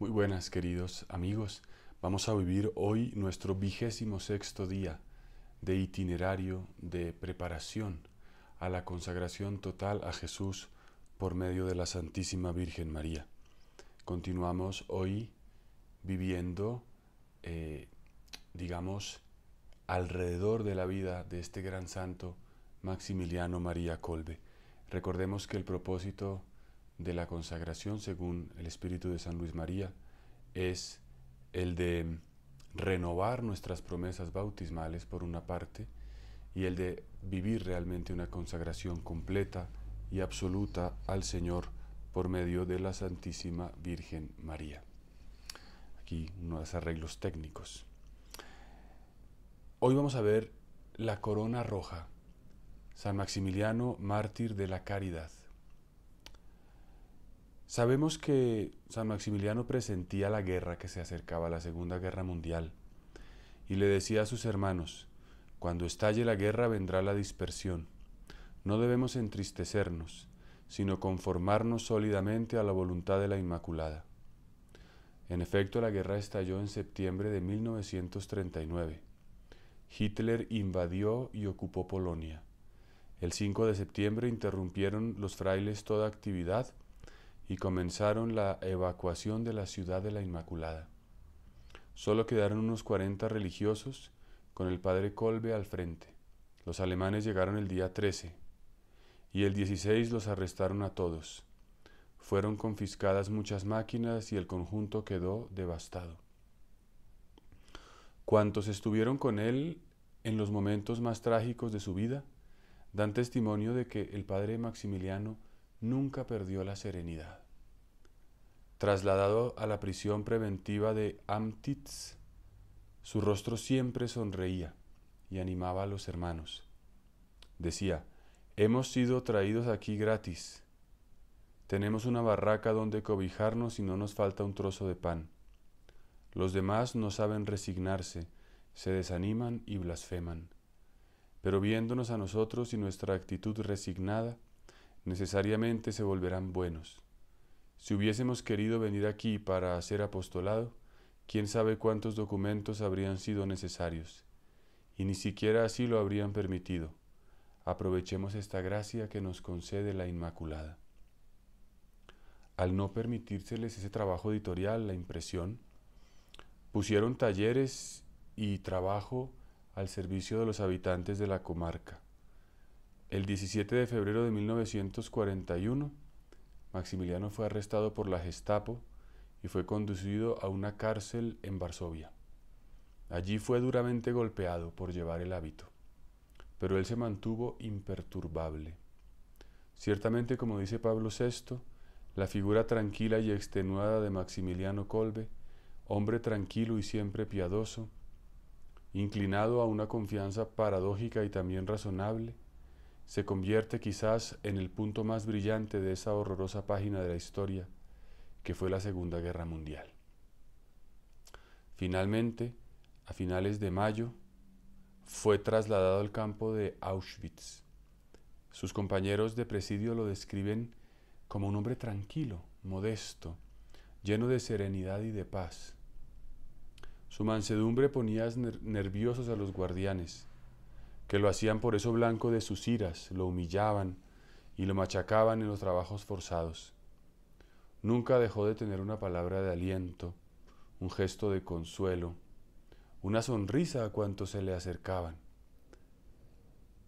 Muy buenas queridos amigos, vamos a vivir hoy nuestro vigésimo sexto día de itinerario de preparación a la consagración total a Jesús por medio de la Santísima Virgen María. Continuamos hoy viviendo, eh, digamos, alrededor de la vida de este gran santo Maximiliano María Colbe. Recordemos que el propósito de la consagración, según el Espíritu de San Luis María, es el de renovar nuestras promesas bautismales por una parte y el de vivir realmente una consagración completa y absoluta al Señor por medio de la Santísima Virgen María. Aquí unos arreglos técnicos. Hoy vamos a ver la corona roja, San Maximiliano, mártir de la caridad. Sabemos que San Maximiliano presentía la guerra que se acercaba a la Segunda Guerra Mundial y le decía a sus hermanos, cuando estalle la guerra vendrá la dispersión. No debemos entristecernos, sino conformarnos sólidamente a la voluntad de la Inmaculada. En efecto, la guerra estalló en septiembre de 1939. Hitler invadió y ocupó Polonia. El 5 de septiembre interrumpieron los frailes toda actividad y comenzaron la evacuación de la ciudad de la Inmaculada. Solo quedaron unos 40 religiosos con el padre Kolbe al frente. Los alemanes llegaron el día 13 y el 16 los arrestaron a todos. Fueron confiscadas muchas máquinas y el conjunto quedó devastado. Cuantos estuvieron con él en los momentos más trágicos de su vida dan testimonio de que el padre Maximiliano nunca perdió la serenidad. Trasladado a la prisión preventiva de Amtitz, su rostro siempre sonreía y animaba a los hermanos. Decía, hemos sido traídos aquí gratis. Tenemos una barraca donde cobijarnos y no nos falta un trozo de pan. Los demás no saben resignarse, se desaniman y blasfeman. Pero viéndonos a nosotros y nuestra actitud resignada, necesariamente se volverán buenos. Si hubiésemos querido venir aquí para hacer apostolado, quién sabe cuántos documentos habrían sido necesarios, y ni siquiera así lo habrían permitido. Aprovechemos esta gracia que nos concede la Inmaculada. Al no permitírseles ese trabajo editorial, la impresión, pusieron talleres y trabajo al servicio de los habitantes de la comarca. El 17 de febrero de 1941, Maximiliano fue arrestado por la Gestapo y fue conducido a una cárcel en Varsovia. Allí fue duramente golpeado por llevar el hábito, pero él se mantuvo imperturbable. Ciertamente, como dice Pablo VI, la figura tranquila y extenuada de Maximiliano Colbe, hombre tranquilo y siempre piadoso, inclinado a una confianza paradójica y también razonable, se convierte quizás en el punto más brillante de esa horrorosa página de la historia, que fue la Segunda Guerra Mundial. Finalmente, a finales de mayo, fue trasladado al campo de Auschwitz. Sus compañeros de presidio lo describen como un hombre tranquilo, modesto, lleno de serenidad y de paz. Su mansedumbre ponía nerviosos a los guardianes, que lo hacían por eso blanco de sus iras, lo humillaban y lo machacaban en los trabajos forzados. Nunca dejó de tener una palabra de aliento, un gesto de consuelo, una sonrisa a cuantos se le acercaban.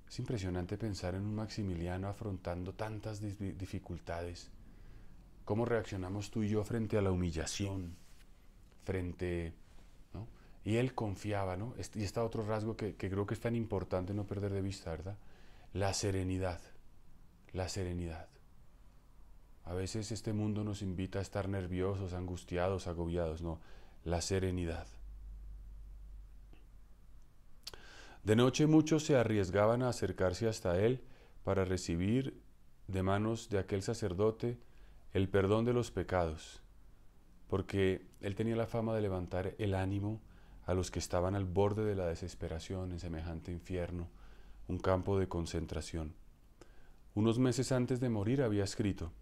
Es impresionante pensar en un Maximiliano afrontando tantas dificultades. ¿Cómo reaccionamos tú y yo frente a la humillación? Frente ¿no? Y él confiaba, ¿no? Y está otro rasgo que, creo que es tan importante no perder de vista, ¿verdad? La serenidad. La serenidad. A veces este mundo nos invita a estar nerviosos, angustiados, agobiados, no, la serenidad. De noche muchos se arriesgaban a acercarse hasta él para recibir de manos de aquel sacerdote el perdón de los pecados, porque él tenía la fama de levantar el ánimo, a los que estaban al borde de la desesperación en semejante infierno, un campo de concentración. Unos meses antes de morir había escrito,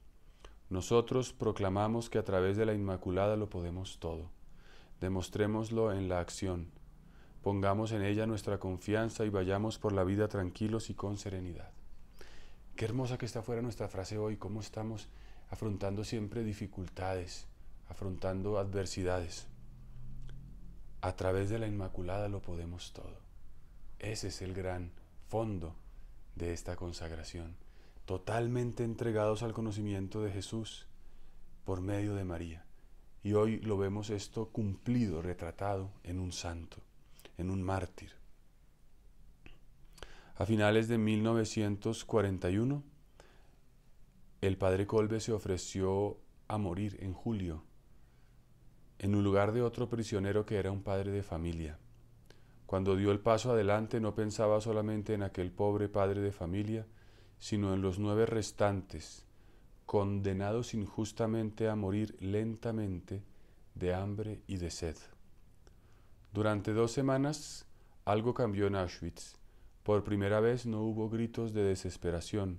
Nosotros proclamamos que a través de la Inmaculada lo podemos todo. Demostrémoslo en la acción. Pongamos en ella nuestra confianza y vayamos por la vida tranquilos y con serenidad. Qué hermosa que está fuera nuestra frase hoy, cómo estamos afrontando siempre dificultades, afrontando adversidades. A través de la Inmaculada lo podemos todo. Ese es el gran fondo de esta consagración, totalmente entregados al conocimiento de Jesús por medio de María. Y hoy lo vemos esto cumplido, retratado en un santo, en un mártir. A finales de 1941, el padre Colbe se ofreció a morir en julio en un lugar de otro prisionero que era un padre de familia. Cuando dio el paso adelante no pensaba solamente en aquel pobre padre de familia, sino en los nueve restantes, condenados injustamente a morir lentamente de hambre y de sed. Durante dos semanas algo cambió en Auschwitz. Por primera vez no hubo gritos de desesperación,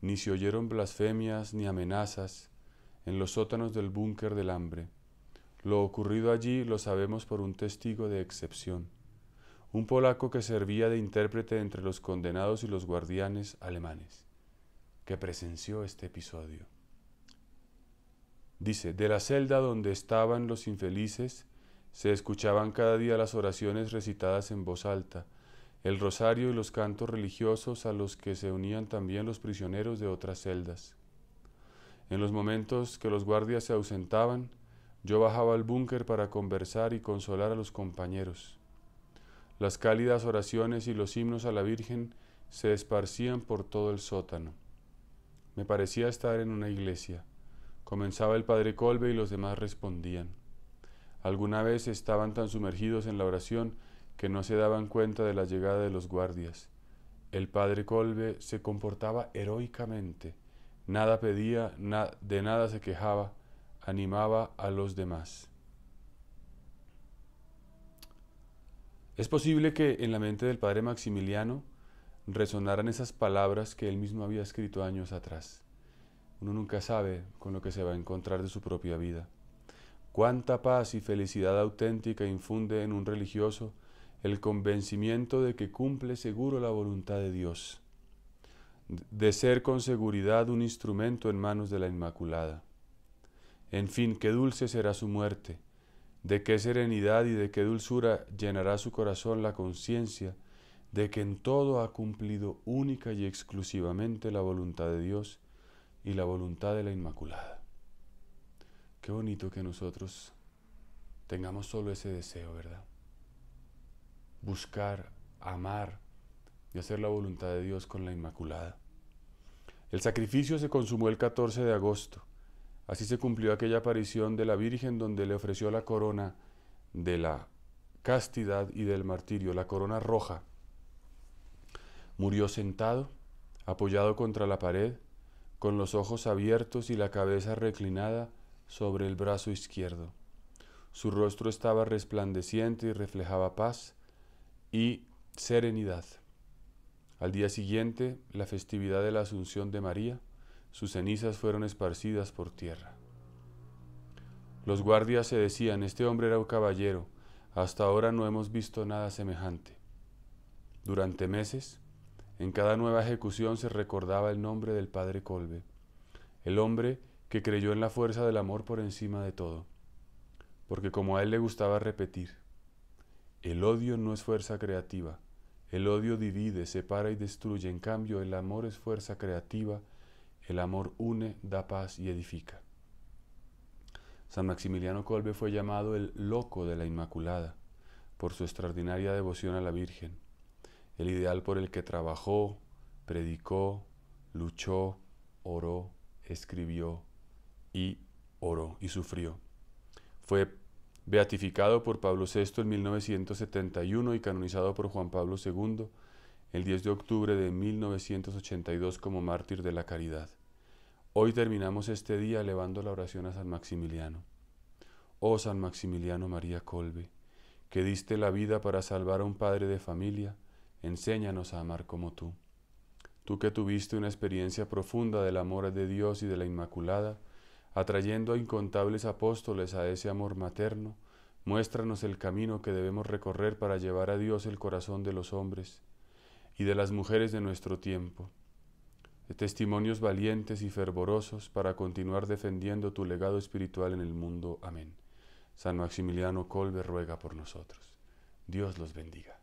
ni se oyeron blasfemias ni amenazas en los sótanos del búnker del hambre. Lo ocurrido allí lo sabemos por un testigo de excepción, un polaco que servía de intérprete entre los condenados y los guardianes alemanes, que presenció este episodio. Dice, de la celda donde estaban los infelices, se escuchaban cada día las oraciones recitadas en voz alta, el rosario y los cantos religiosos a los que se unían también los prisioneros de otras celdas. En los momentos que los guardias se ausentaban, yo bajaba al búnker para conversar y consolar a los compañeros. Las cálidas oraciones y los himnos a la Virgen se esparcían por todo el sótano. Me parecía estar en una iglesia. Comenzaba el padre Colbe y los demás respondían. Alguna vez estaban tan sumergidos en la oración que no se daban cuenta de la llegada de los guardias. El padre Colbe se comportaba heroicamente. Nada pedía, de nada se quejaba animaba a los demás. Es posible que en la mente del padre Maximiliano resonaran esas palabras que él mismo había escrito años atrás. Uno nunca sabe con lo que se va a encontrar de su propia vida. Cuánta paz y felicidad auténtica infunde en un religioso el convencimiento de que cumple seguro la voluntad de Dios, de ser con seguridad un instrumento en manos de la Inmaculada. En fin, qué dulce será su muerte, de qué serenidad y de qué dulzura llenará su corazón la conciencia de que en todo ha cumplido única y exclusivamente la voluntad de Dios y la voluntad de la Inmaculada. Qué bonito que nosotros tengamos solo ese deseo, ¿verdad? Buscar, amar y hacer la voluntad de Dios con la Inmaculada. El sacrificio se consumó el 14 de agosto Así se cumplió aquella aparición de la Virgen donde le ofreció la corona de la castidad y del martirio, la corona roja. Murió sentado, apoyado contra la pared, con los ojos abiertos y la cabeza reclinada sobre el brazo izquierdo. Su rostro estaba resplandeciente y reflejaba paz y serenidad. Al día siguiente, la festividad de la Asunción de María, sus cenizas fueron esparcidas por tierra. Los guardias se decían, este hombre era un caballero, hasta ahora no hemos visto nada semejante. Durante meses, en cada nueva ejecución se recordaba el nombre del padre Colbe, el hombre que creyó en la fuerza del amor por encima de todo, porque como a él le gustaba repetir, el odio no es fuerza creativa, el odio divide, separa y destruye, en cambio el amor es fuerza creativa, el amor une, da paz y edifica. San Maximiliano Colbe fue llamado el loco de la Inmaculada por su extraordinaria devoción a la Virgen, el ideal por el que trabajó, predicó, luchó, oró, escribió y oró y sufrió. Fue beatificado por Pablo VI en 1971 y canonizado por Juan Pablo II el 10 de octubre de 1982 como mártir de la caridad. Hoy terminamos este día elevando la oración a San Maximiliano. Oh San Maximiliano María Colbe, que diste la vida para salvar a un padre de familia, enséñanos a amar como tú. Tú que tuviste una experiencia profunda del amor de Dios y de la Inmaculada, atrayendo a incontables apóstoles a ese amor materno, muéstranos el camino que debemos recorrer para llevar a Dios el corazón de los hombres y de las mujeres de nuestro tiempo, de testimonios valientes y fervorosos para continuar defendiendo tu legado espiritual en el mundo. Amén. San Maximiliano Colbe ruega por nosotros. Dios los bendiga.